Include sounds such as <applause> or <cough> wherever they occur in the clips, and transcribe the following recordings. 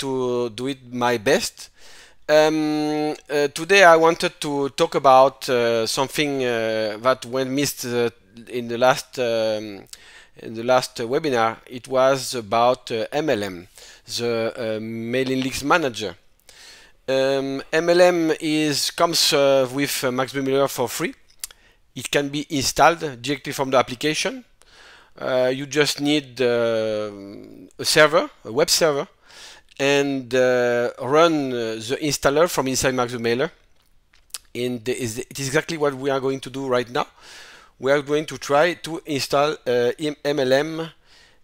to do it my best. Um, uh, today I wanted to talk about uh, something uh, that went missed uh, in the last um, in the last webinar. It was about MLM, uh, the uh, mailing list manager. Um, MLM is comes with uh, Max for free. It can be installed directly from the application. you just need um, a server, a web server, and uh, run uh, the installer from inside Maxwell And it is exactly what we are going to do right now. We are going to try to install MLM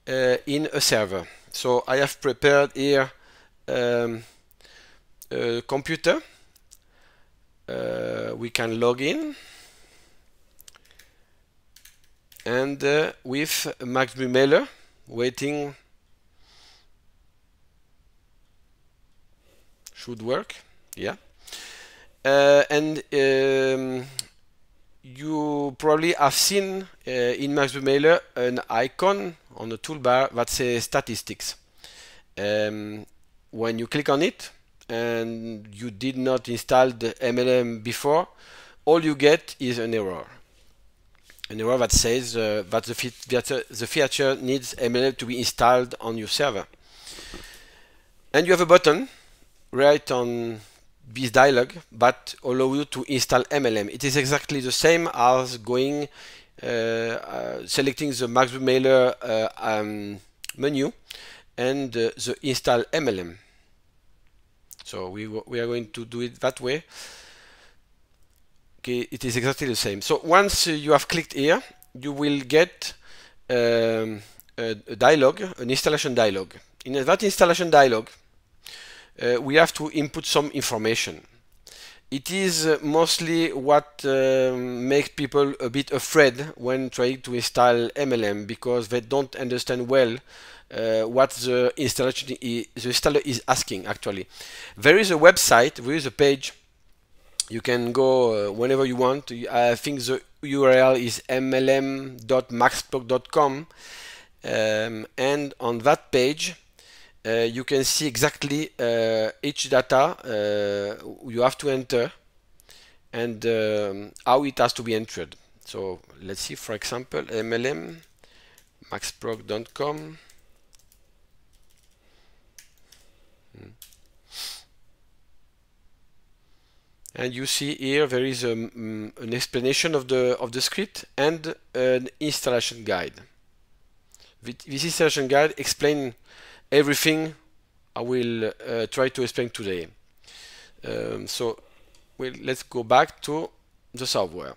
uh, in a server. So I have prepared here um, a computer. Uh, we can log in and uh, with Max waiting should work yeah uh, and um, you probably have seen uh, in Max Mailer an icon on the toolbar that says statistics um, when you click on it and you did not install the MLM before all you get is an error an error that says uh, that, the that uh, the feature needs MLM to be installed on your server and you have a button write on this dialog but allow you to install MLM. It is exactly the same as going uh, uh, selecting the Maxwell Mailer uh, um, menu and uh, the install MLM. So we, we are going to do it that way. Okay, it is exactly the same. So once you have clicked here, you will get um, a, a dialog, an installation dialog. In that installation dialog, uh, we have to input some information. It is uh, mostly what uh, makes people a bit afraid when trying to install MLM because they don't understand well uh, what the, installation is, the installer is asking actually. There is a website, there is a page you can go uh, whenever you want. I think the URL is mlm.maxblock.com um, and on that page uh, you can see exactly uh, each data uh, you have to enter and um, how it has to be entered. So let's see, for example, MLM maxproc.com. Hmm. And you see here there is a, um, mm, an explanation of the of the script and an installation guide. This installation guide explains everything I will uh, try to explain today. Um, so well, let's go back to the software.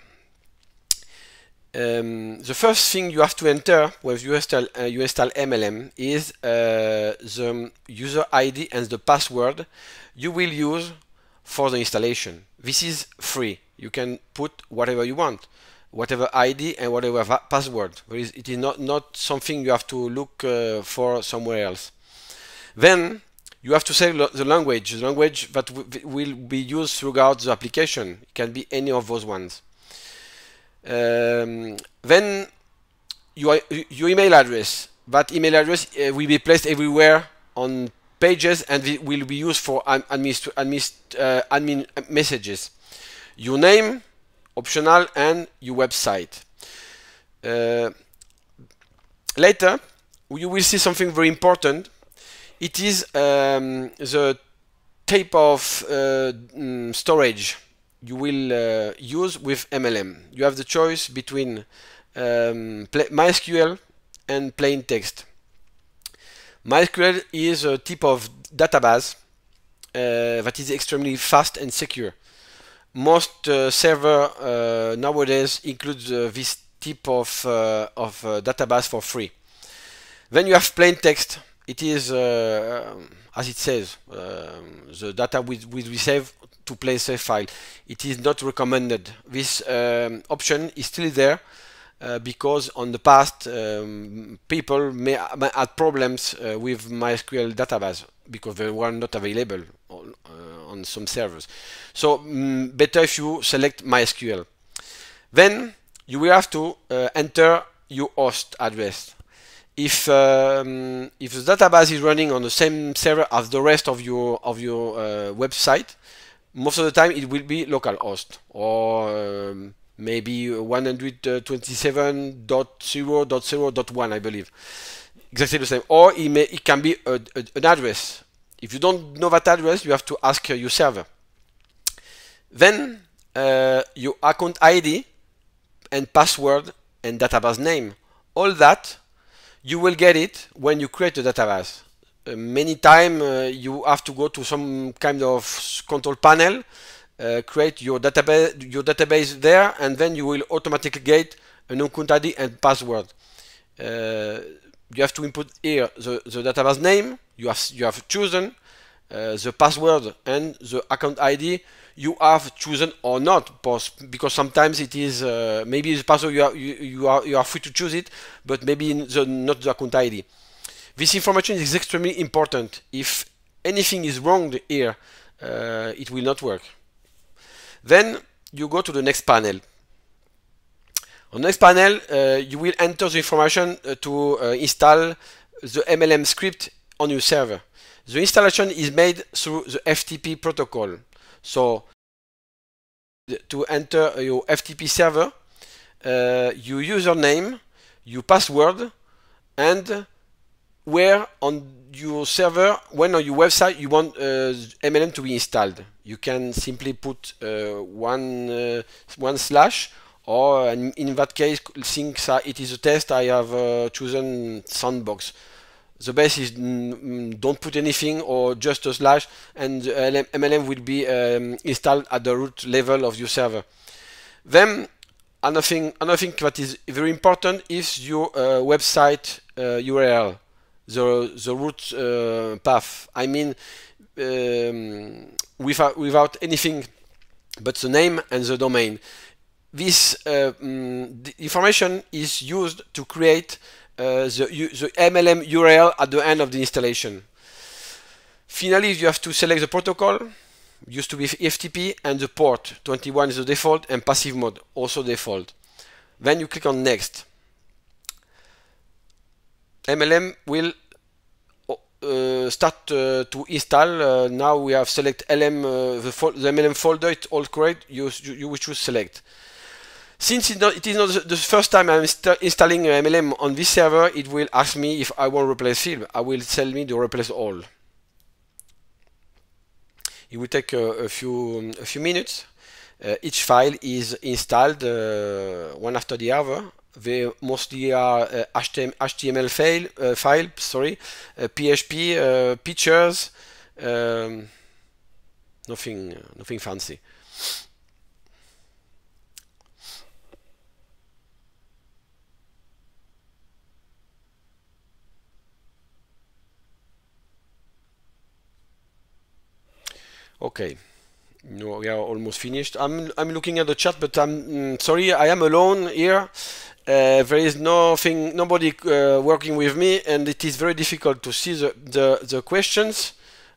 Um, the first thing you have to enter when you install, uh, you install MLM is uh, the user ID and the password you will use for the installation. This is free. You can put whatever you want, whatever ID and whatever password. it is not, not something you have to look uh, for somewhere else. Then you have to say the language, the language that will be used throughout the application. It can be any of those ones. Um, then your, your email address. That email address uh, will be placed everywhere on pages and it will be used for administ administ uh, admin uh, messages. Your name, optional, and your website. Uh, later, you will see something very important it is um, the type of uh, mm, storage you will uh, use with MLM. You have the choice between um, MySQL and plain text. MySQL is a type of database uh, that is extremely fast and secure. Most uh, server uh, nowadays includes uh, this type of, of database for free. Then you have plain text it is, uh, um, as it says, um, the data which we save to place a file. It is not recommended. This um, option is still there uh, because on the past um, people may, may had problems uh, with MySQL database because they were not available on, uh, on some servers. So mm, better if you select MySQL. Then you will have to uh, enter your host address if um, if the database is running on the same server as the rest of your of your uh, website, most of the time it will be localhost or um, maybe 127.0.0.1 I believe, exactly the same. Or it may it can be a, a, an address. If you don't know that address, you have to ask your server. Then uh, your account ID and password and database name. All that you will get it when you create a database. Uh, many times uh, you have to go to some kind of control panel, uh, create your database, your database there, and then you will automatically get an account ID and password. Uh, you have to input here the, the database name you have you have chosen, uh, the password and the account ID you have chosen or not because sometimes it is uh, maybe the password you are, you, you, are you are free to choose it but maybe the, not the account ID this information is extremely important if anything is wrong here uh, it will not work then you go to the next panel on the next panel uh, you will enter the information uh, to install the MLM script on your server the installation is made through the FTP protocol. So to enter your FTP server, uh, your username, your password, and where on your server, when on your website you want uh, MLM to be installed. You can simply put uh, one uh, one slash, or in that case, since uh, it is a test, I have uh, chosen sandbox the base is mm, mm, don't put anything or just a slash and the MLM will be um, installed at the root level of your server. Then another thing, another thing that is very important is your uh, website uh, URL, the, the root uh, path. I mean, um, without, without anything but the name and the domain. This um, information is used to create uh, the, the MLM URL at the end of the installation. Finally, you have to select the protocol, used to be FTP, and the port. 21 is the default, and passive mode, also default. Then you click on Next. MLM will uh, start uh, to install. Uh, now we have select LM, uh, the, the, MLM folder, it's all correct. You, you, you choose select. Since it, not, it is not the first time I'm installing a MLM on this server, it will ask me if I want to replace it. I will tell me to replace all. It will take a, a few a few minutes. Uh, each file is installed uh, one after the other. They mostly are uh, HTML file, uh, file sorry, PHP uh, uh, pictures, um, nothing nothing fancy. Okay. No, we are almost finished. I'm I'm looking at the chat, but I'm mm, sorry, I am alone here. Uh, there is nothing, nobody uh, working with me, and it is very difficult to see the the, the questions,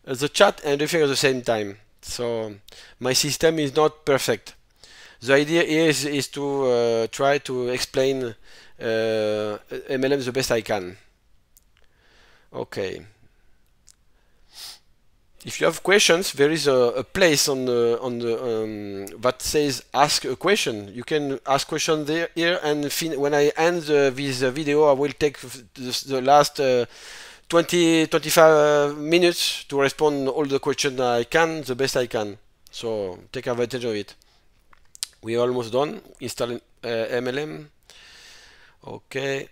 uh, the chat, and everything at the same time. So my system is not perfect. The idea is is to uh, try to explain MLM uh, the best I can. Okay if you have questions, there is a, a place on the on the um, that says ask a question. You can ask question there here, and when I end this uh, video, I will take the, the last uh, 20 25 uh, minutes to respond all the questions I can, the best I can. So take advantage of it. We are almost done installing uh, MLM. Okay.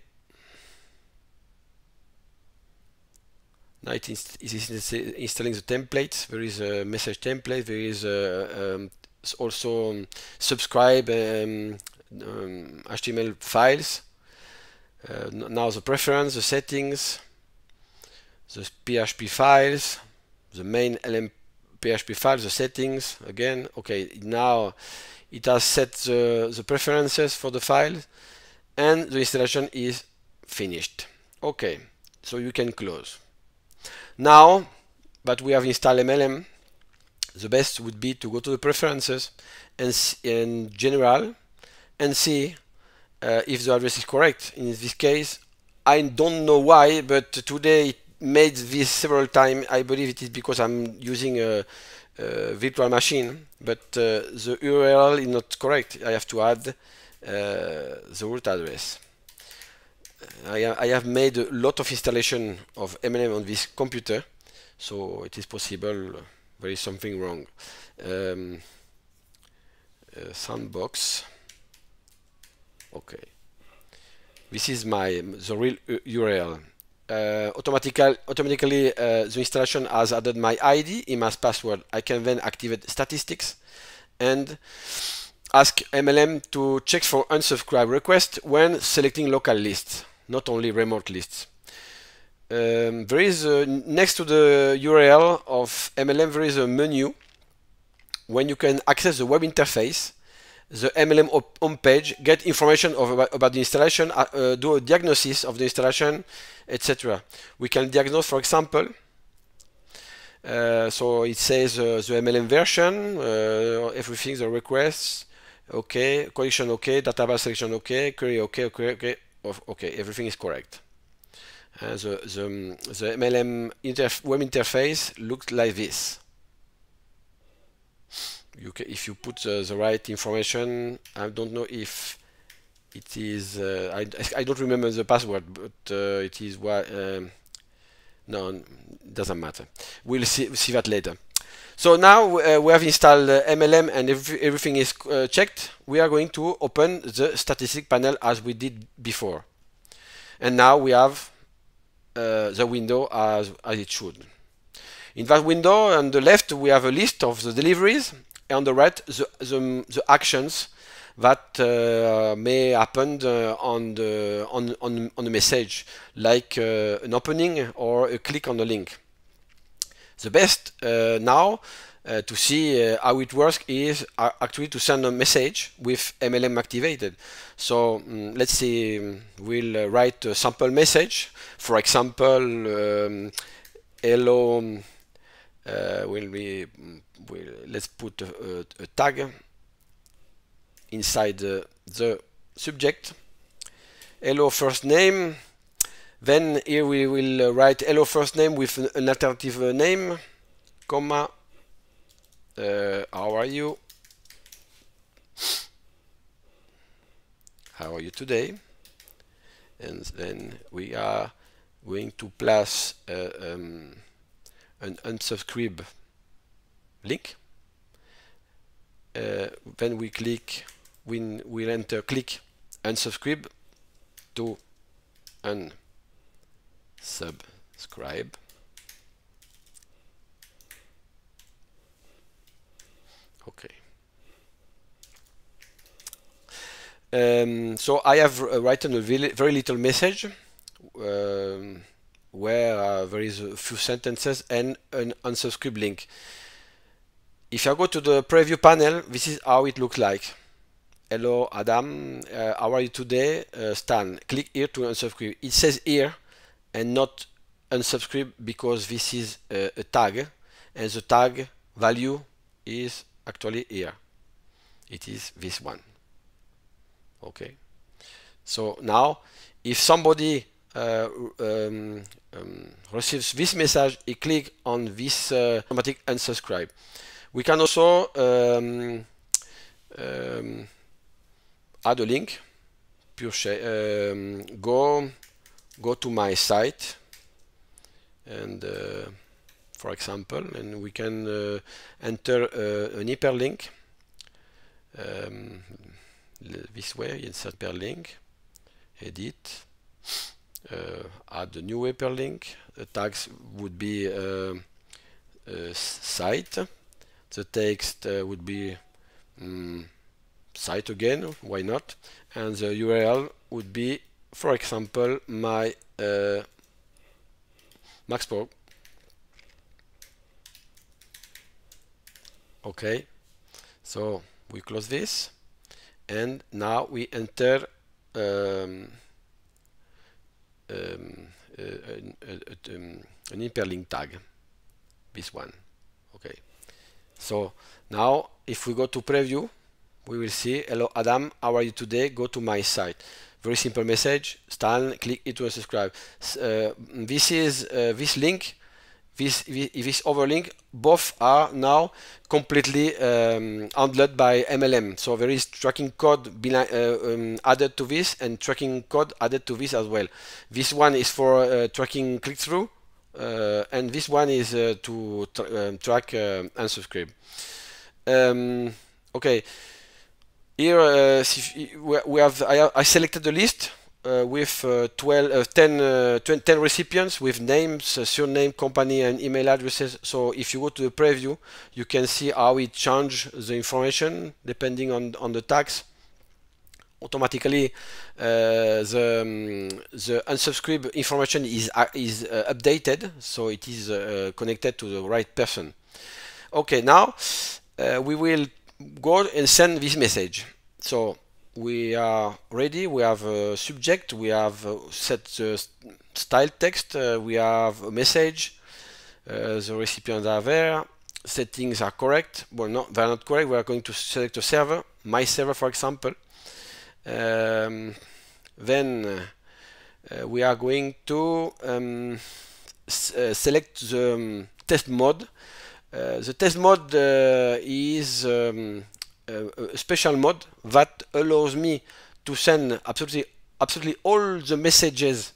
Now it is, installing the template. There is a message template. There is a, um, also um, subscribe um, um HTML files. Uh, now the preference, the settings, the PHP files, the main LM PHP files, the settings. Again, okay. Now it has set the, the preferences for the file, and the installation is finished. Okay, so you can close. Now, but we have installed MLM, the best would be to go to the preferences and in general and see uh, if the address is correct. In this case, I don't know why, but today it made this several times. I believe it is because I'm using a, a virtual machine, but uh, the URL is not correct. I have to add uh, the root address. I, have made a lot of installation of MLM on this computer, so it is possible there is something wrong. Um, uh, sandbox. Okay. This is my the real URL. Uh, automatically, automatically uh, the installation has added my ID, my password. I can then activate statistics and ask MLM to check for unsubscribe request when selecting local lists not only remote lists. Um, there is a, next to the URL of MLM there is a menu when you can access the web interface, the MLM homepage, get information of, about, the installation, uh, uh, do a diagnosis of the installation, etc. We can diagnose, for example, uh, so it says uh, the MLM version, uh, everything, the requests, okay, connection okay, database selection okay, query okay, okay, okay, of okay everything is correct uh, the, the, the MLM interf web interface looks like this you can, if you put the, the, right information I don't know if it is uh, I, I don't remember the password but uh, it is what um, no doesn't matter we'll see, see that later so now uh, we have installed MLM uh, and ev everything is uh, checked. We are going to open the statistic panel as we did before. And now we have uh, the window as, as it should. In that window on the left we have a list of the deliveries and on the right the, the, the actions that uh, may happen uh, on the on on on message like uh, an opening or a click on a link. The best uh, now uh, to see uh, how it works is uh, actually to send a message with MLM activated. So um, let's see, mm, we'll uh, write a sample message. For example, um, hello, mm, uh, will we'll, let's put a, a, a tag inside the subject. Hello first name, then here we will uh, write hello first name with an alternative uh, name, comma, uh, how are you? How are you today? And then we are going to plus uh, um, an unsubscribe link. Uh, then we click, when we will enter click unsubscribe to an subscribe okay um, so I have uh, written a very little message um, where uh, there is a few sentences and an unsubscribe link. If I go to the preview panel, this is how it looks like. Hello Adam, uh, how are you today? Uh, Stan, click here to unsubscribe. It says here and not unsubscribe because this is a, a tag and the tag value is actually here. It is this one. Okay. So now if somebody uh, um, um, receives this message, he click on this uh, automatic unsubscribe. We can also um, um add a link, pure um, go go to my site and uh, for example and we can uh, enter uh, an hyperlink um, this way insert hyperlink edit uh, add a new hyperlink the tags would be uh, uh, site the text would be um, site again why not and the URL would be for example, my uh, Max Okay, so we close this and now we enter um, um, uh, an, uh, uh, um, an hyperlink tag, this one. Okay, so now if we go to preview, we will see, hello Adam, how are you today? Go to my site. Very simple message. Stan, click it to unsubscribe. Uh, this is uh, this link, this this overlink. Both are now completely um, handled by MLM. So there is tracking code uh, um, added to this and tracking code added to this as well. This one is for uh, tracking click through, uh, and this one is uh, to tra um, track unsubscribe. Um, okay. Here uh, we have I, I selected the list uh, with uh, 12, uh, 10, uh, 20, 10, recipients with names, uh, surname, company and email addresses. So if you go to the preview, you can see how it changes the information depending on, on the tags automatically uh, the um, the unsubscribe information is uh, is uh, updated so it is connected to the right person okay now we will go and send this message. So we are ready. We have a subject. We have set the uh, style text. Uh, we have a message. Uh, the recipients are there. Settings are correct. Well, no, they're not correct. We are going to select a server, my server, for example. Um, then uh, we are going to um, uh, select the um, test mode. Uh, the test mode uh, is um, uh, a special mode that allows me to send absolutely absolutely all the messages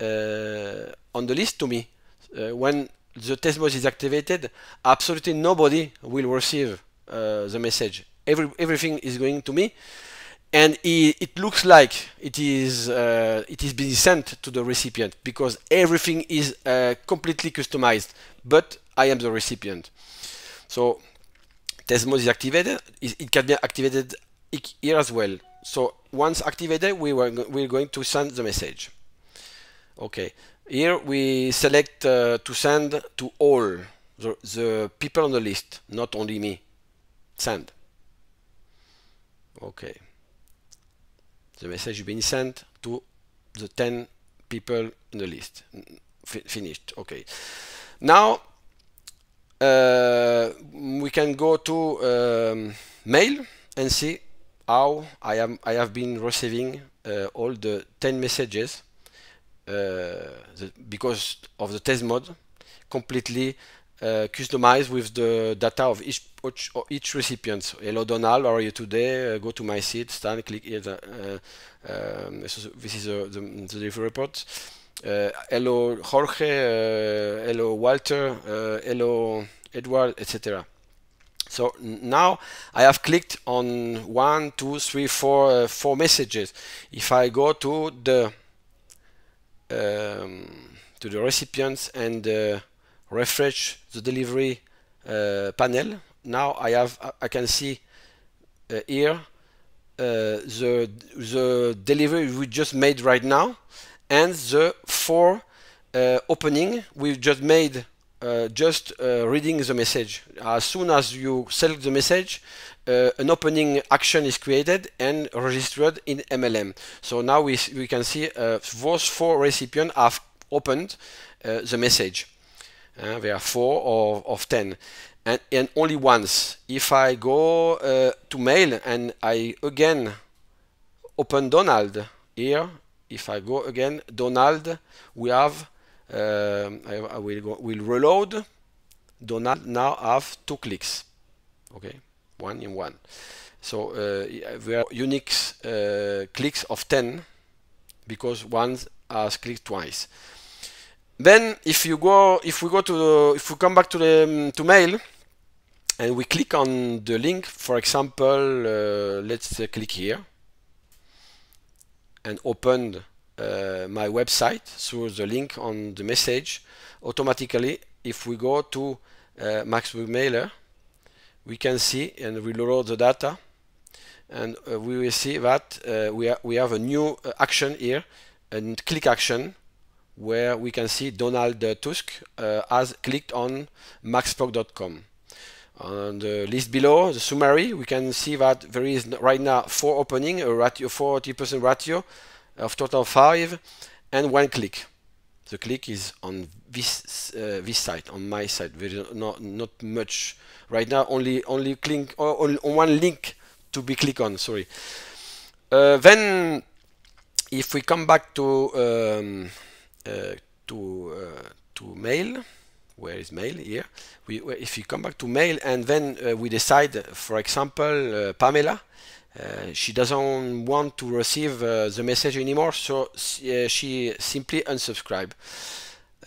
on the list to me when the test mode is activated, absolutely nobody will receive uh, the message. Every, everything is going to me, and it, it looks like it is uh, it is being sent to the recipient because everything is uh, completely customized. But I am the recipient. So Desmos is activated. It can be activated here as well. So once activated, we were we're going to send the message. Okay. Here we select uh, to send to all the, the people on the list, not only me. Send. Okay. The message has been sent to the 10 people in the list. F finished. Okay. Now uh, we can go to um, mail and see how I am I have been receiving uh, all the 10 messages uh, the, because of the test mode completely uh, customized with the data of each, each, each recipient. So, hello Donald, how are you today? Uh, go to my seat, Stand. click here. The, um, this is, the, the delivery report hello eh, Jorge, hello eh, Walter, hello eh, Edward, etc. So now I have clicked on one, two, three, four, uh, four messages. If I go to the um, to the recipients and uh, refresh the delivery uh, panel, now I have I can see here the the delivery we just made right now, and the four uh, opening we just made uh, just uh, reading the message. As soon as you select the message, uh, an opening action is created and registered in MLM. So now we, we can see uh, those four recipients have opened uh, the message. there are four of of ten. And, and only once. If I go to mail and I again open Donald here, if I go again, Donald, we have, um, I, I, will go, will reload. Donald now have two clicks, okay, one in one. So uh, we have unique uh, clicks of 10 because one has clicked twice. Then if you go, if we go to, the, if we come back to the um, to mail, and we click on the link, for example, uh, let's uh, click here and opened uh, my website through the link on the message, automatically if we go to uh, Max we can see and reload the data and uh, we will see that uh, we, ha we have a new uh, action here and click action where we can see Donald Tusk uh, has clicked on maxproc.com. On the list below, the summary, we can see that there is right now four opening, a ratio 40% ratio of total five, and one click. The click is on this uh, this side, on my side. There is not not much right now. Only only click on one link to be click on. Sorry. Uh, then, if we come back to um, uh, to uh, to mail where is mail here we, if you come back to mail and then uh, we decide for example uh, Pamela uh, she doesn't want to receive uh, the message anymore so uh, she simply unsubscribe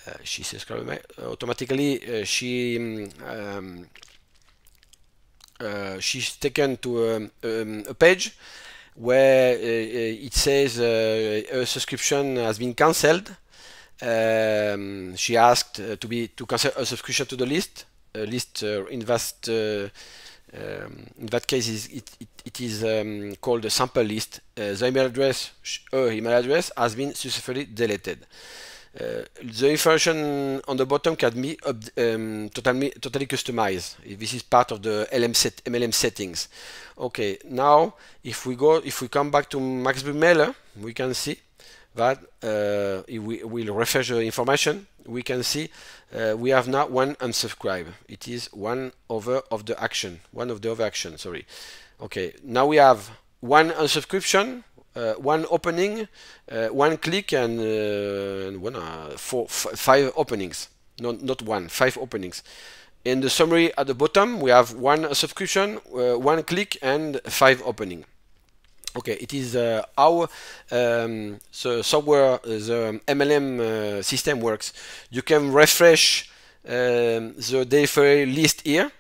uh, she subscribe automatically she um, um she's taken to um, um, a page where it says a subscription has been cancelled um, she asked uh, to be to cancel a subscription to the list. Uh, list uh, in that um, in that case is it, it, it is um, called a sample list. the email address her email address has been successfully deleted. Uh, the information on the bottom can be um, totally, totally customized. This is part of the LM set, MLM settings. Okay, now if we go, if we come back to Max Bumeller, we can see that uh, we will refresh the information, we can see uh, we have now one unsubscribe. It is one over of the action, one of the other action, sorry. Okay, now we have one unsubscription, uh, one opening, uh, one click, and, uh, and one, uh, four, five openings. Not, not one, five openings. In the summary at the bottom, we have one subscription, one click, and five opening. Okay, it is uh, how um, the software, the MLM uh, system works. You can refresh um, the delivery list here.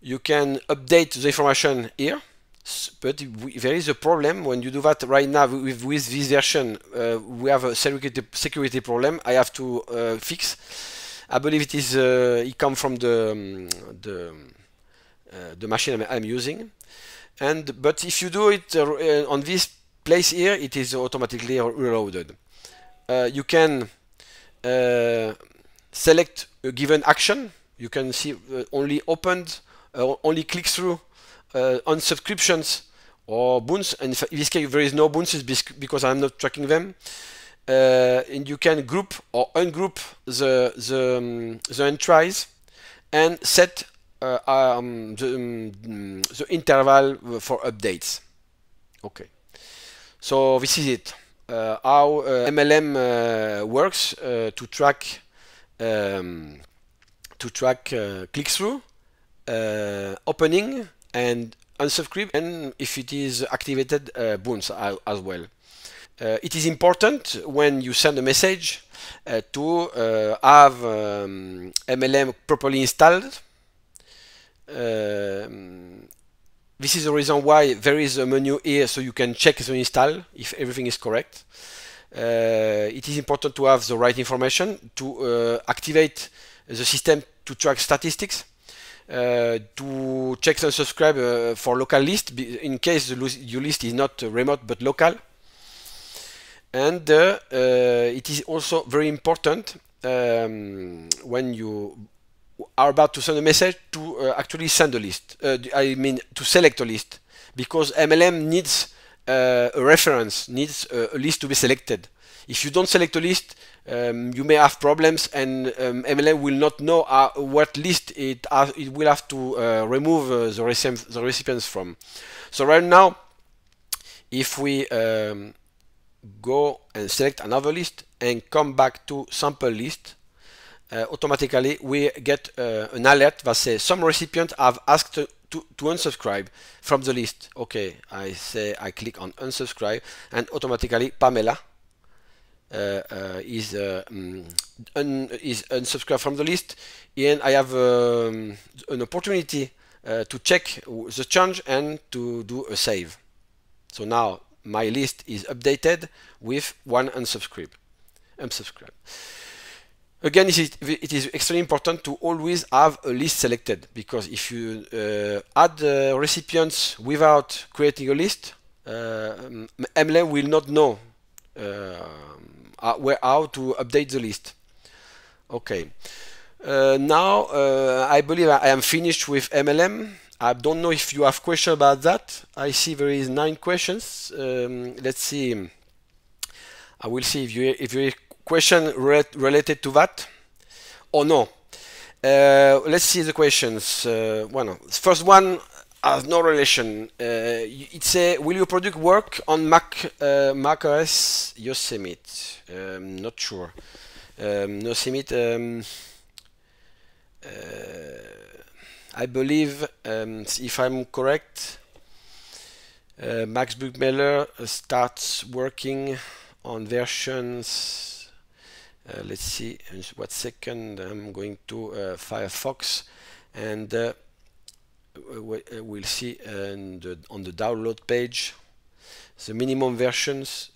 You can update the information here. But there is a problem when you do that right now with, with this version. Uh, we have a security, security problem I have to uh, fix. I believe it is uh, it comes from the, um, the, um, uh, the machine I'm using and but if you do it uh, on this place here it is automatically reloaded uh, you can uh, select a given action you can see uh, only opened uh, only click through uh, on subscriptions or boons and in this case there is no boons because I'm not tracking them and you can group or ungroup the the, um, the entries and set uh, um, the, um, mm, the, interval for updates. Okay, so this is it. Uh, how uh, MLM uh, works uh, to track um, to track uh, click through, opening, and unsubscribe, and if it is activated, uh, boons as well. Uh, it is important when you send a message uh, to uh, have um, MLM properly installed um, this is the reason why there is a menu here so you can check the install if everything is correct. Uh, it is important to have the right information to uh, activate the system to track statistics, uh, to check and subscribe uh, for local list in case your list is not remote but local. And uh, uh, it is also very important um, when you are about to send a message to uh, actually send a list. Uh, I mean, to select a list because MLM needs uh, a reference, needs a, uh, a, list to be selected. If you don't select a list, um, you may have problems, and um, MLM will not know uh, what list it, it will have to uh, remove the, recipients, the recipients from. So right now, if we um, go and select another list and come back to sample list, uh, automatically we get uh, an alert that says some recipient have asked to, to, to, unsubscribe from the list. Okay, I say I click on unsubscribe and automatically Pamela uh, uh is um, un, is unsubscribed from the list and I have um, an opportunity uh, to check the change and to do a save. So now my list is updated with one unsubscribe. unsubscribe. Again, it is, it is extremely important to always have a list selected because if you uh, add uh, recipients without creating a list, uh, MLM will not know uh, uh, where how to update the list. Okay. Uh, now uh, I believe I am finished with MLM. I don't know if you have questions about that. I see there is nine questions. Um, let's see. I will see if you if you question re related to that or no? Uh, let's see the questions. Uh, well, first one has no relation. Uh, it's a will you produce work on Mac uh, Mac OS Yosemite? Um, not sure. Um, Yosemite. Um, uh, I believe, um, if I'm correct, uh, Max Buchmiller starts working on versions uh, let's see what second I'm going to uh, Firefox and uh, uh we'll see uh, the, on the download page the minimum versions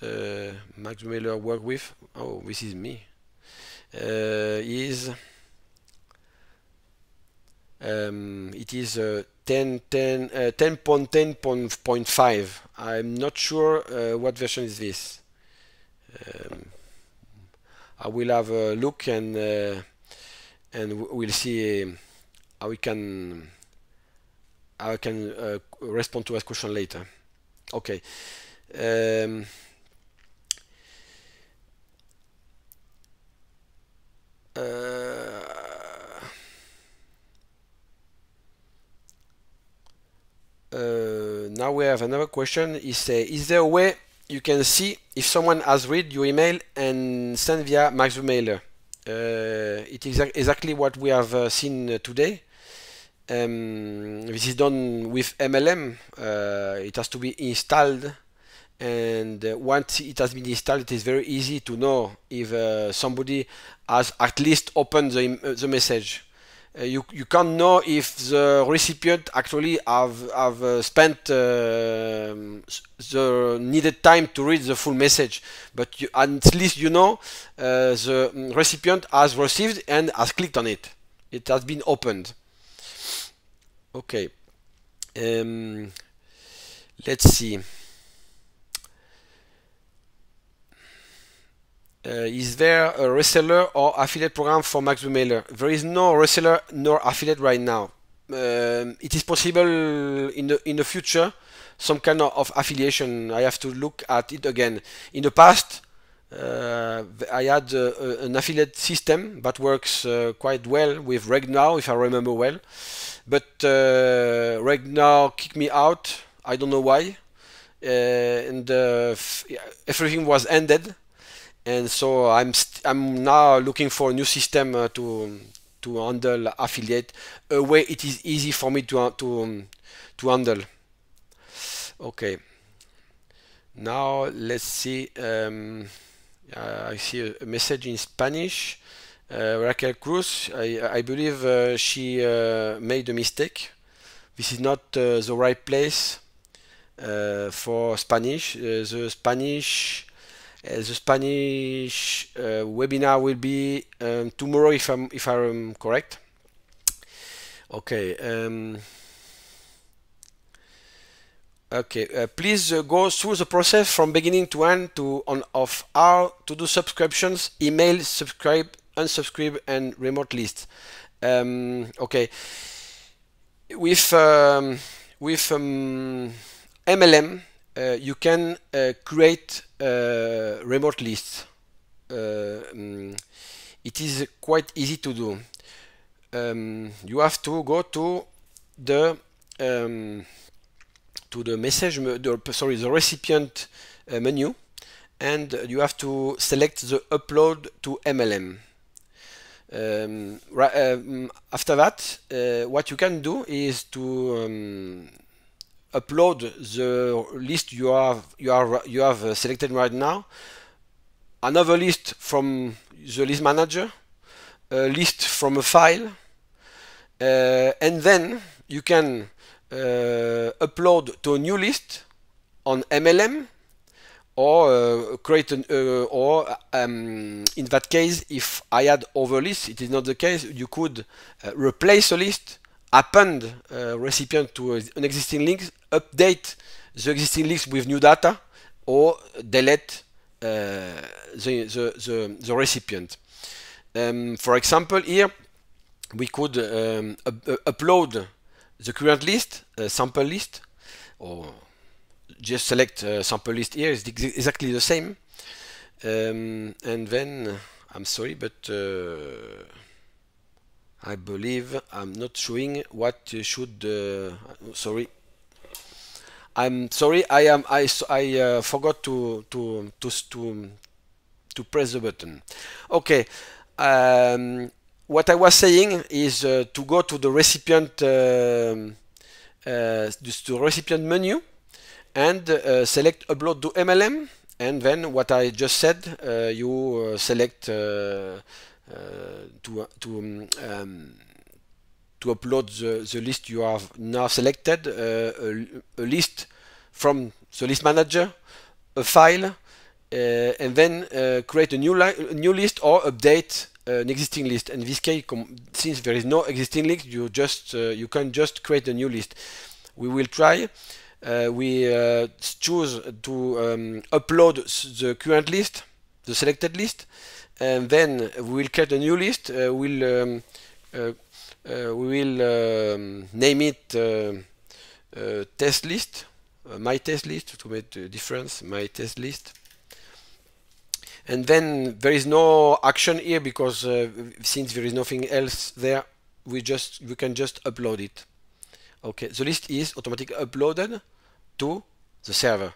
Max Miller work with oh this is me is um, it is 10.10.5 10, 10 I'm not sure what version is this um, I will have a look and uh, and we'll see uh, how we can how I can uh, respond to that question later. Okay. Um, uh, uh now we have another question. Is is there a way you can see if someone has read your email and sent via Max Mailer. Uh, it is exactly what we have uh, seen uh, today. Um, this is done with MLM. Uh, it has to be installed, and uh, once it has been installed, it is very easy to know if uh, somebody has at least opened the, the message. Uh, you you can't know if the recipient actually have have uh, spent uh, the needed time to read the full message but you, at least you know uh, the recipient has received and has clicked on it it has been opened okay um, let's see Uh, is there a reseller or affiliate program for Max Mailer? There is no reseller nor affiliate right now. Um, it is possible in the in the future some kind of affiliation. I have to look at it again. In the past, uh, I had uh, an affiliate system that works uh, quite well with RegNow, if I remember well. But uh, RegNow kicked me out. I don't know why. Uh, and everything was ended and so I'm I'm now looking for a new system uh, to to handle affiliate a way it is easy for me to uh, to um, to handle. Okay. Now let's see. Um, uh, I see a message in Spanish. Uh, Raquel Cruz, I, I believe uh, she uh, made a mistake. This is not uh, the right place for Spanish. the Spanish uh, the Spanish uh, webinar will be um, tomorrow if I'm if I'm correct. Okay. Um, okay. Uh, please uh, go through the process from beginning to end to on of how to do subscriptions, email, subscribe, unsubscribe, and remote list. Um, okay. With um, with MLM, um, uh, you can uh, create uh, remote lists. Um, it is quite easy to do. Um, you have to go to the um, to the message the, sorry the recipient uh, menu and you have to select the upload to MLM. Um, right, um, after that, uh, what you can do is to um, upload the list you have you are you have uh, selected right now another list from the list manager a list from a file uh, and then you can uh, upload to a new list on MLM or uh, create an uh, or um, in that case if I had other lists it is not the case you could uh, replace a list append uh, recipient to an existing link, update the existing links with new data, or delete uh, the, the, the, the, recipient. Um, for example, here we could um, up uh, upload the current list, a sample list, or just select a sample list here, it's exactly the same. Um, and then, I'm sorry, but... Uh, I believe I'm not showing what should uh, sorry I'm sorry I am I, I uh, forgot to, to to to to press the button okay um, what I was saying is uh, to go to the recipient uh, uh, to recipient menu and uh, select upload to MLM and then what I just said you select uh, to uh, to um, um, to upload the, the list you have now selected, uh, a, a, list from the list manager, a file, and then create a new, a new list or update an existing list. In this case, since there is no existing list, you just uh, you can just create a new list. We will try. Uh, we uh, choose to um, upload the current list, the selected list, and then we'll create a new list. Uh, we'll um, uh, uh, we will um, name it uh, uh, test list, uh, my test list to make the difference. My test list, and then there is no action here because since there is nothing else there, we just we can just upload it. Okay, the list is automatically uploaded to the server.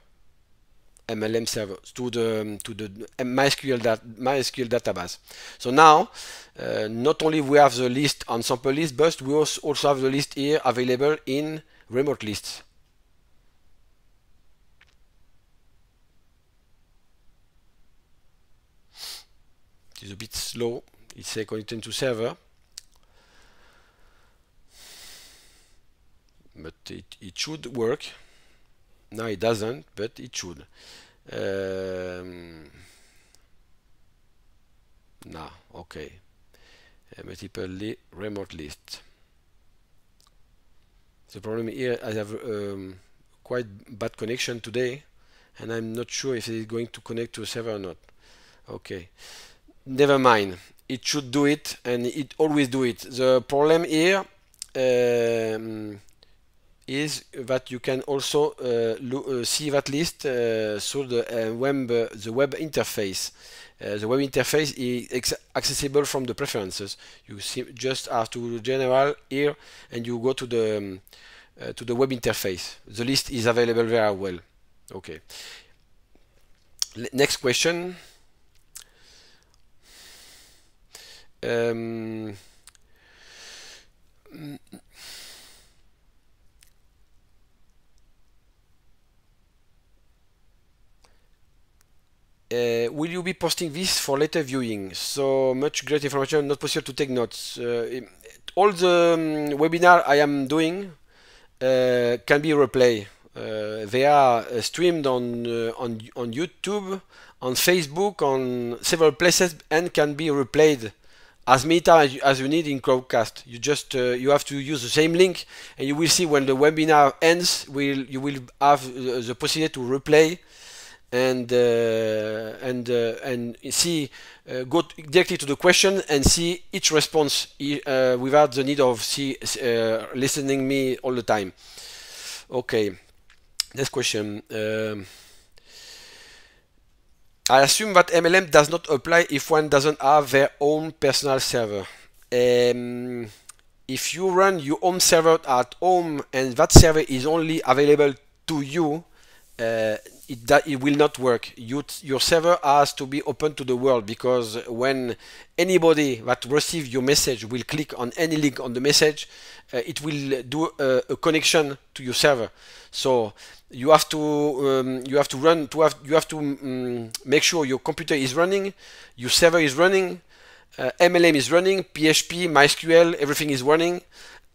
MLM servers to the to the MySQL dat MySQL database. So now, uh, not only we have the list on sample list, but we also have the list here available in remote lists. It is a bit slow. It's a connecting to server. But it, it should work no it doesn't but it should um, okay uh, multiple li remote list the problem here I have um, quite bad connection today and I'm not sure if it is going to connect to a server or not okay never mind it should do it and it always do it the problem here um, is that you can also uh, uh, see that list uh, through the web the web interface. the web interface is accessible from the preferences. You see, just have to general here, and you go to the um, uh, to the web interface. The list is available very well. Okay. L next question. Um, Uh, will you be posting this for later viewing? So much great information, not possible to take notes. Uh, all the um, webinar I am doing uh, can be replayed. Uh, they are uh, streamed on uh, on on YouTube, on Facebook, on several places, and can be replayed as many times as you need in Crowdcast. You just you have to use the same link, and you will see when the webinar ends. Will you will have the possibility to replay and uh, and uh, and see uh, go directly to the question and see each response without the need of see listening me all the time. Okay, next question. Um, I assume that MLM does not apply if one doesn't have their own personal server. Um, if you run your own server at home and that server is only available to you, uh, it, that, it will not work. You, your server has to be open to the world because when anybody that receives your message will click on any link on the message, uh, it will do a, uh, a, connection to your server. So you have to um, you have to run to have you have to um, make sure your computer is running, your server is running, uh, MLM is running, PHP, MySQL, everything is running,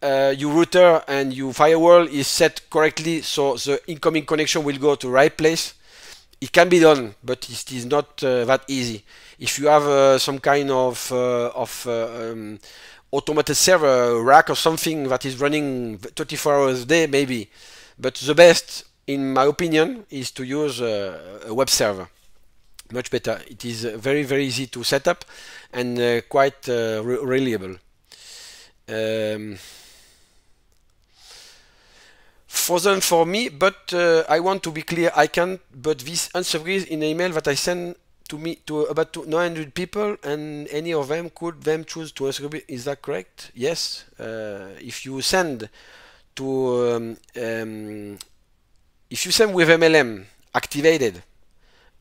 uh, your router and your firewall is set correctly so the incoming connection will go to right place it can be done but it is not uh, that easy if you have uh, some kind of uh, of uh, um, automated server rack or something that is running 24 hours a day maybe but the best in my opinion is to use uh, a web server much better it is very very easy to set up and quite reliable um, frozen for me, but uh, I want to be clear, I can't, but this answer is in an email that I send to me to about 900 people and any of them could them choose to answer. Is that correct? Yes. Uh, if you send to, um, um, if you send with MLM activated,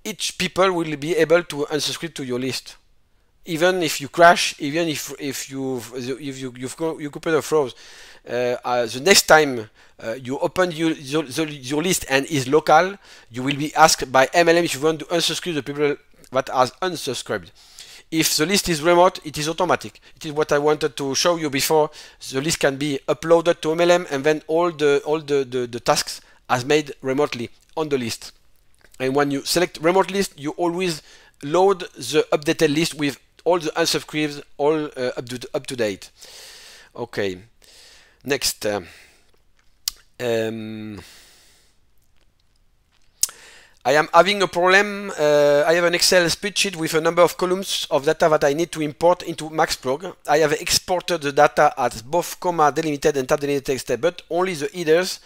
each people will be able to unsubscribe to your list. Even if you crash, even if if you if you you've, you've, you've, you've froze, uh, uh, the next time uh, you open your, your, your, list and is local, you will be asked by MLM if you want to unsubscribe the people that are unsubscribed. If the list is remote, it is automatic. It is what I wanted to show you before. The list can be uploaded to MLM and then all the all the, the, the tasks are made remotely on the list. And when you select remote list, you always load the updated list with all the unsubscribes all uh, up, to, up to date. Okay. Next. Uh, um, I am having a problem. Uh, I have an Excel spreadsheet with a number of columns of data that I need to import into Maxprog. I have exported the data as both comma delimited and tab delimited but only the headers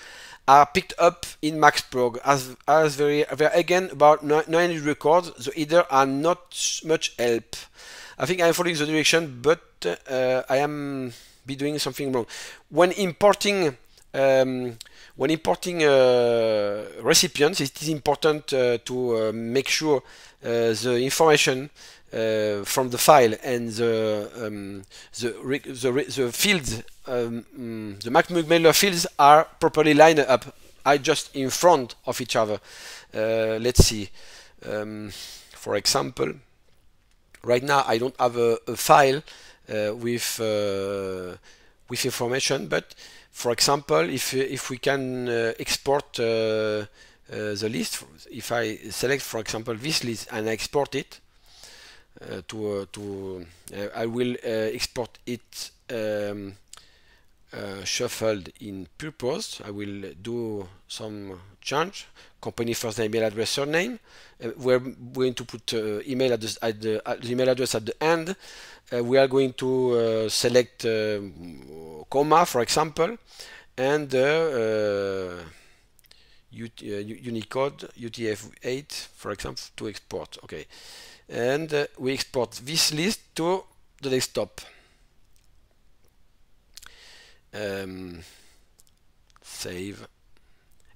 are picked up in Maxprog. As, as there, again about 900 records, the headers are not much help. I think I'm following the direction, but uh, I am be doing something wrong. When importing um, when importing uh, recipients, it is important uh, to uh, make sure uh, the information uh, from the file and the um, the, the, the, fields, um, mm, the Mac fields are properly lined up, are just in front of each other. Uh, let's see. Um, for example, right now I don't have a, a file uh, with uh, with information. But for example, if if we can uh, export the list, if I select for example this list and I export it to to I will export it. Um, uh, shuffled in purpose. I will do some change. Company first name, email address, surname. Uh, we're going to put uh, email address at the email address at the end. Uh, we are going to uh, select um, comma, for example, and uh, Unicode UTF-8, for example, to export. Okay, and we export this list to the desktop um, save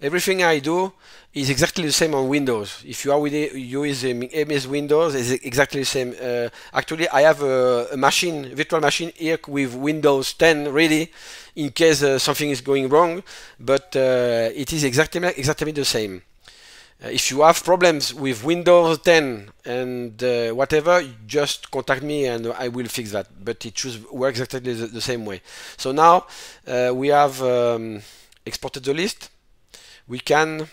everything I do is exactly the same on Windows. If you are with using MS Windows, is exactly the same. Uh, actually, I have a, a, machine, virtual machine here with Windows 10 really, in case uh, something is going wrong. But uh, it is exactly exactly the same. Uh, if you have problems with Windows 10 and uh, whatever, just contact me and I will fix that. But it should work exactly the, the same way. So now uh, we have um, exported the list. We can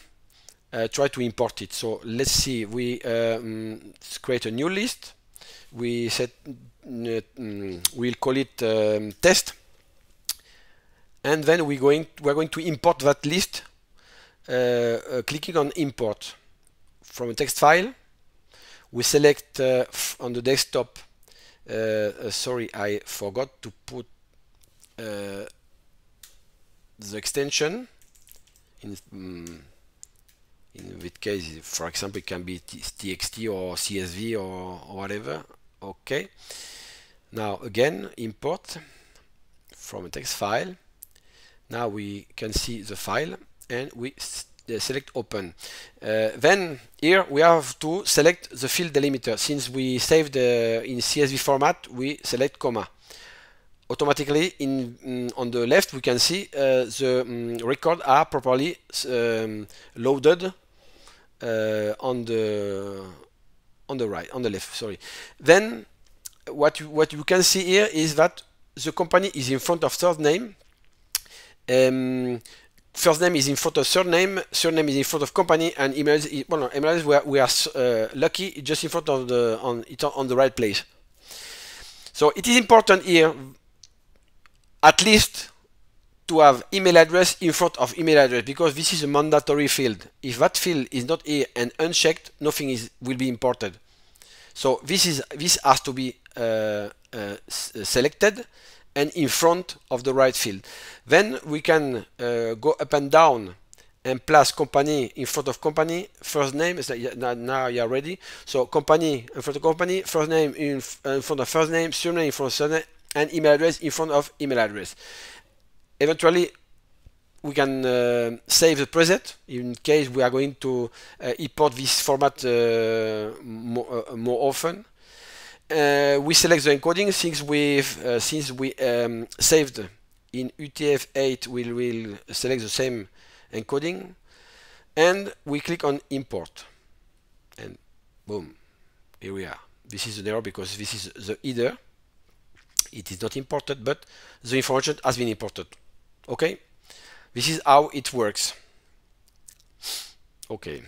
uh, try to import it. So let's see. We um, create a new list. We set. Uh, mm, we'll call it um, test, and then we're going. We're going to import that list uh, uh, clicking on import from a text file we select uh, on the desktop sorry I forgot to put the extension in, um, in this case for example it can be txt or csv or whatever okay now again import from a text file now we can see the file and we uh, select open. Uh, then here we have to select the field delimiter. Since we saved uh, in CSV format, we select comma. Automatically in mm, on the left we can see uh, the mm, record are properly um, loaded uh, on the on the right on the left sorry then what you, what you can see here is that the company is in front of third name um, first name is in front of surname, surname is in front of company, and email is well, email is where we are uh, lucky just in front of the on it on the right place. So it is important here, at least, to have email address in front of email address because this is a mandatory field. If that field is not here and unchecked, nothing is will be imported. So this is this has to be uh, uh, uh selected and in front of the right field. Then we can uh, go up and down and plus company in front of company, first name, is that now you are ready. So company in front of company, first name in, uh, in front of first name, surname in front of surname, and email address in front of email address. Eventually, we can uh, save the preset in case we are going to uh, import this format uh, more, uh, more often uh, we select the encoding since we've uh, since we um, saved in UTF-8 we will select the same encoding and we click on import and boom here we are this is an error because this is the header it is not imported but the information has been imported okay this is how it works okay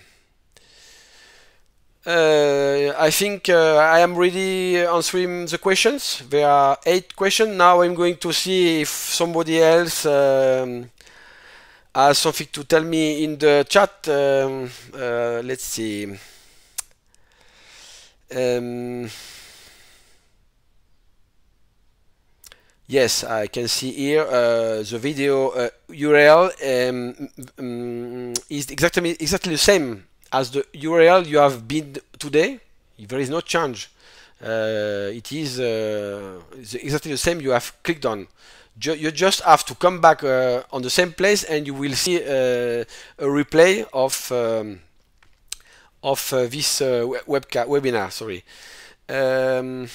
uh, I think uh, I am ready answering the questions. There are eight questions. Now I'm going to see if somebody else um, has something to tell me in the chat. Um, uh, let's see. Um, yes, I can see here uh, the video URL uh, um, mm, mm, is exactly exactly the same as the URL you have been today, there is no change. Uh, it is uh, exactly the same you have clicked on. you just have to come back uh, on the same place and you will see uh, a replay of um, of uh, this uh, webinar. Sorry. Um,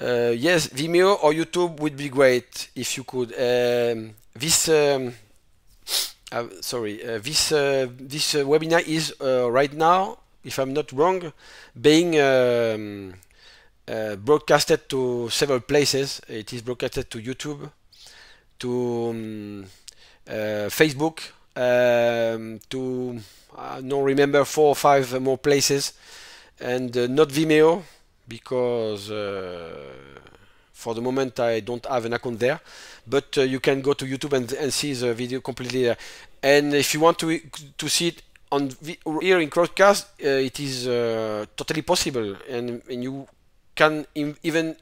yes, Vimeo or YouTube would be great if you could. Um, this um, uh, sorry, uh, this uh, this webinar is right now, if I'm not wrong, being um, broadcasted to several places. It is broadcasted to YouTube, to um, Facebook, um, to I don't remember four or five more places, and not Vimeo because for the moment I don't have an account there but uh, you can go to YouTube and, and see the video completely there and if you want to to see it on here in Crowdcast uh, it is uh, totally possible and, and you can even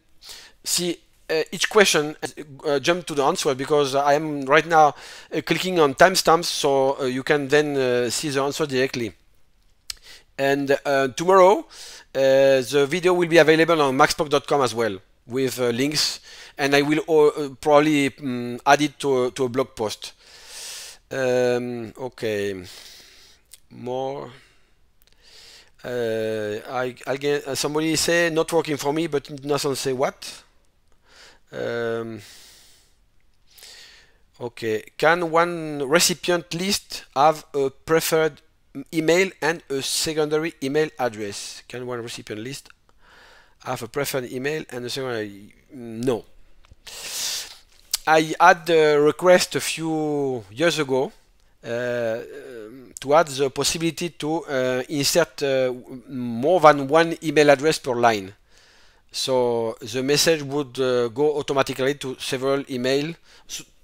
see uh, each question uh, uh, jump to the answer because I am right now clicking on timestamps so you can then see the answer directly and tomorrow the video will be available on maxpop.com as well with uh, links and I will uh, probably um, add it to a, to a blog post. Um, okay, more. Uh, I, I get, uh, somebody say not working for me, but doesn't say what. Um, okay, can one recipient list have a preferred email and a secondary email address? Can one recipient list have a preferred email and the second no. I had the request a few years ago uh, to add the possibility to uh, insert uh, more than one email address per line. So the message would uh, go automatically to several email,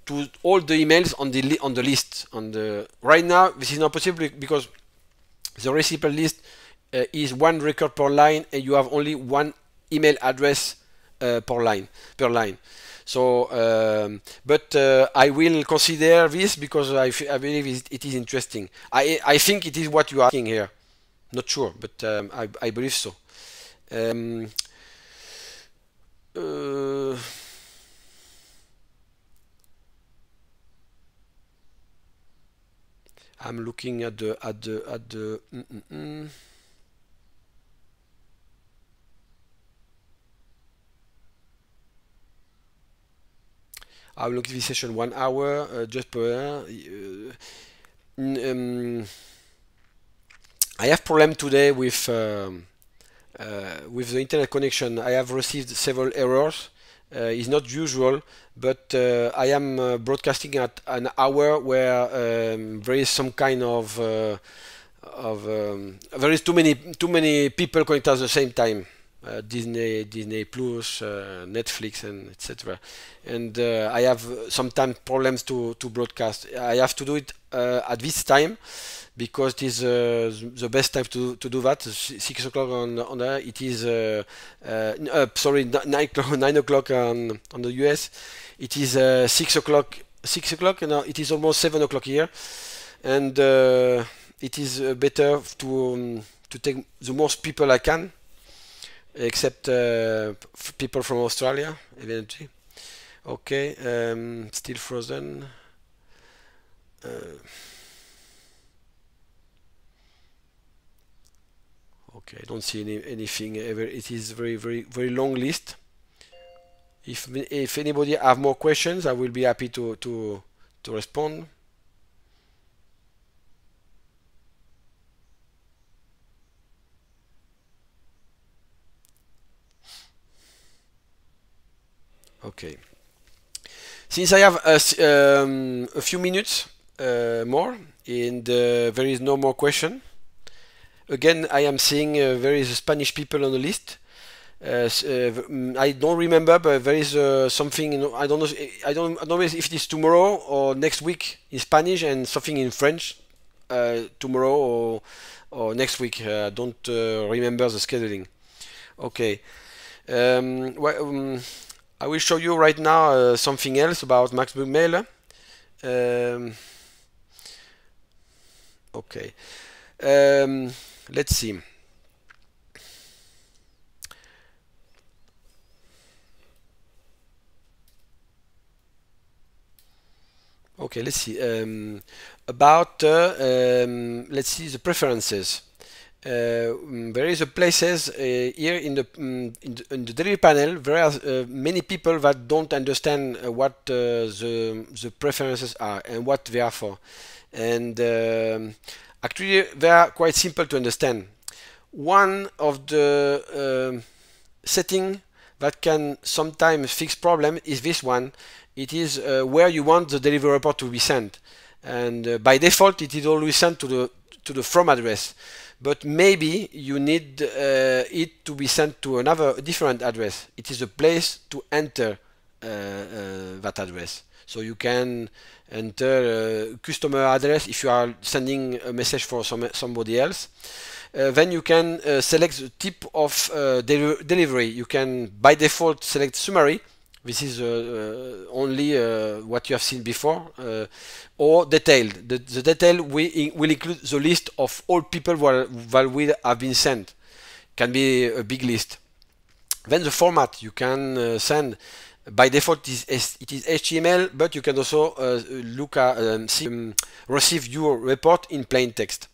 to all the emails on the on the list. On the right now, this is not possible because the recipient list uh, is one record per line, and you have only one email address uh, per line per line. So, um, but uh, I will consider this because I, believe it is interesting. I I think it is what you are asking here. Not sure, but um, I I believe so. Um, uh, I'm looking at the at the at the. Mm -mm -mm. I will give this session one hour uh, just per hour. Uh, um, I have problem today with um, uh, with the internet connection. I have received several errors. Uh, it's not usual, but uh, I am uh, broadcasting at an hour where um, there is some kind of uh, of um, there is too many too many people connected at the same time. Uh, Disney, Disney Plus, uh, Netflix, and etc. And uh, I have sometimes problems to to broadcast. I have to do it uh, at this time because it is uh, the best time to, to do that. Six o'clock on on it is sorry nine o'clock <laughs> nine o'clock on on the US. It is six o'clock six o'clock and it is almost seven o'clock here, and it is better to um, to take the most people I can except uh, people from Australia, evidently. Okay, um, still frozen. Uh, okay, I don't see any, anything ever. It is very, very, very long list. If if anybody have more questions, I will be happy to to to respond. Okay. Since I have a, um, a few minutes uh, more and uh, there is no more question, again I am seeing uh, there is Spanish people on the list. Uh, uh I don't remember, but there is uh, something. I don't know. I don't, I don't know if it is tomorrow or next week in Spanish and something in French tomorrow or or next week. I don't remember the scheduling. Okay. Um, well, um, I will show you right now uh, something else about Max Bugmail. Eh? Um, okay, um, let's see. Okay, let's see. Um, about, uh, um, let's see the preferences various uh, mm, there is a places uh, here in the, um, in the, in the delivery panel there are uh, many people that don't understand uh, what uh, the the preferences are and what they are for and um, actually they are quite simple to understand one of the um, setting that can sometimes fix problem is this one it is where you want the delivery report to be sent and by default it is always sent to the to the from address but maybe you need uh, it to be sent to another different address. It is a place to enter uh, uh, that address. So you can enter uh, customer address if you are sending a message for some, somebody else. Uh, then you can uh, select the type of delivery. You can by default select summary, this is uh, uh, only uh, what you have seen before, or detailed. The, the detail we, will include the list of all people that will have been sent. Can be a big list. Then the format you can send by default is it is, HTML, but you can also uh, look at um, see, um, receive your report in plain text.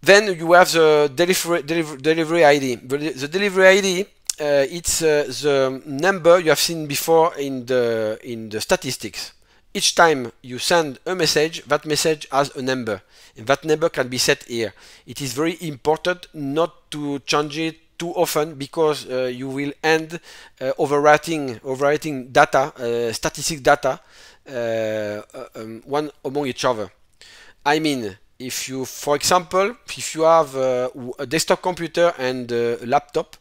Then you have the delivery, delivery ID. The, the, delivery ID uh, it's uh, the number you have seen before in the in the statistics. Each time you send a message, that message has a number. And that number can be set here. It is very important not to change it too often because uh, you will end uh, overwriting overwriting data uh, statistic data uh, um, one among each other i mean if you for example if you have a desktop computer and a laptop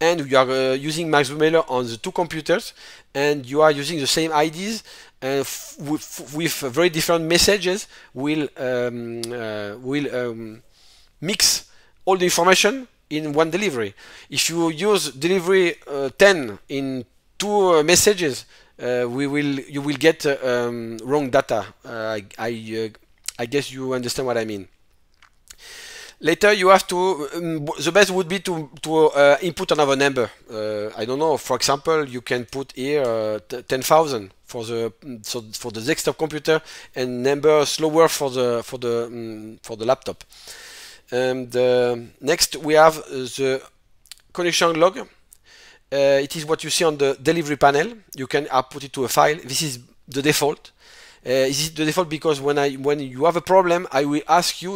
and you are uh, using Max on the two computers and you are using the same IDs uh, with, with, very different messages will um, uh, will um, mix all the information in one delivery. If you use delivery uh, 10 in two uh, messages, uh, we will you will get um, wrong data. I I, I guess you understand what I mean. Later, you have to. Um, the best would be to to uh, input another number. Uh, I don't know. For example, you can put here uh, ten thousand for the mm, so for the desktop computer and number slower for the for the um, for the laptop. And um, next, we have uh, the connection log. Uh, it is what you see on the delivery panel. You can output it to a file. This is the default. Uh, this is the default because when I when you have a problem, I will ask you